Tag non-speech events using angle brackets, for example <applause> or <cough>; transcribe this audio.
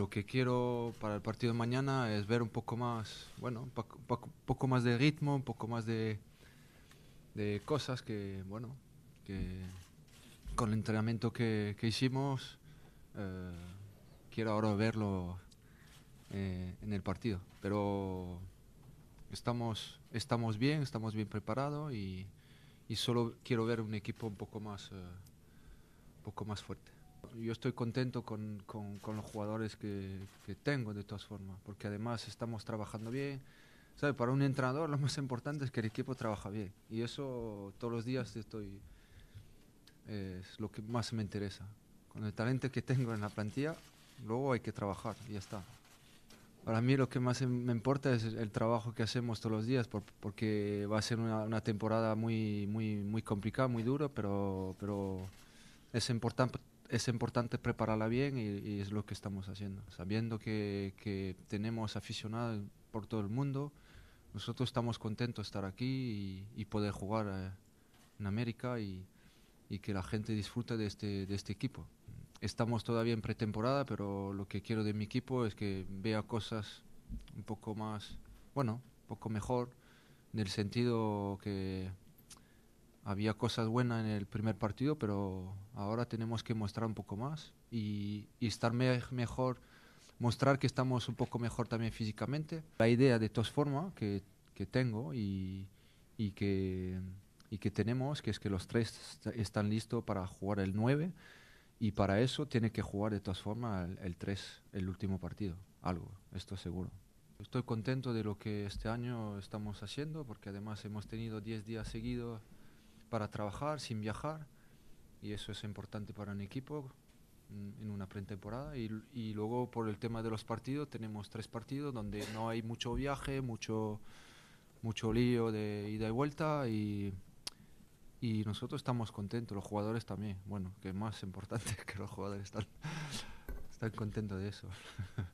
Lo que quiero para el partido de mañana es ver un poco más, bueno, un poco, más de ritmo, un poco más de, cosas que, bueno, con el entrenamiento que, hicimos, eh, quiero ahora verlo eh, en el partido. Pero estamos, estamos bien, estamos bien preparados y, solo quiero ver un equipo un poco más, eh, un poco más fuerte. Yo estoy contento con, con, los jugadores que, tengo, de todas formas, porque además estamos trabajando bien. ¿Sabe? Para un entrenador lo más importante es que el equipo trabaja bien. Y eso todos los días estoy, es lo que más me interesa. Con el talento que tengo en la plantilla, luego hay que trabajar y ya está. Para mí lo que más em, me importa es el trabajo que hacemos todos los días, porque va a ser una, temporada muy, muy, muy complicada, muy dura, pero, pero es importante es importante prepararla bien y, es lo que estamos haciendo. Sabiendo que, que, tenemos aficionados por todo el mundo, nosotros estamos contentos de estar aquí y, poder jugar eh, en América y, y, que la gente disfrute de este, de este equipo. Estamos todavía en pretemporada, pero lo que quiero de mi equipo es que vea cosas un poco más, bueno, un poco mejor, en el sentido que había cosas buenas en el primer partido, pero ahora tenemos que mostrar un poco más y, y estar mejor, mostrar que estamos un poco mejor también físicamente. La idea de todas formas que, que tengo y, y, que, y que tenemos, que es que los tres están listos para jugar el 9 y para eso tiene que jugar de todas formas el, el 3, el último partido, algo, esto seguro. Estoy contento de lo que este año estamos haciendo porque además hemos tenido 10 días seguidos para trabajar sin viajar y eso es importante para un equipo mm, en una pretemporada y, y luego por el tema de los partidos tenemos tres partidos donde no hay mucho viaje, mucho, mucho lío de ida y vuelta y, y nosotros estamos contentos, los jugadores también. Bueno, que más importante <laughs> que los jugadores están, están contentos de eso. <laughs>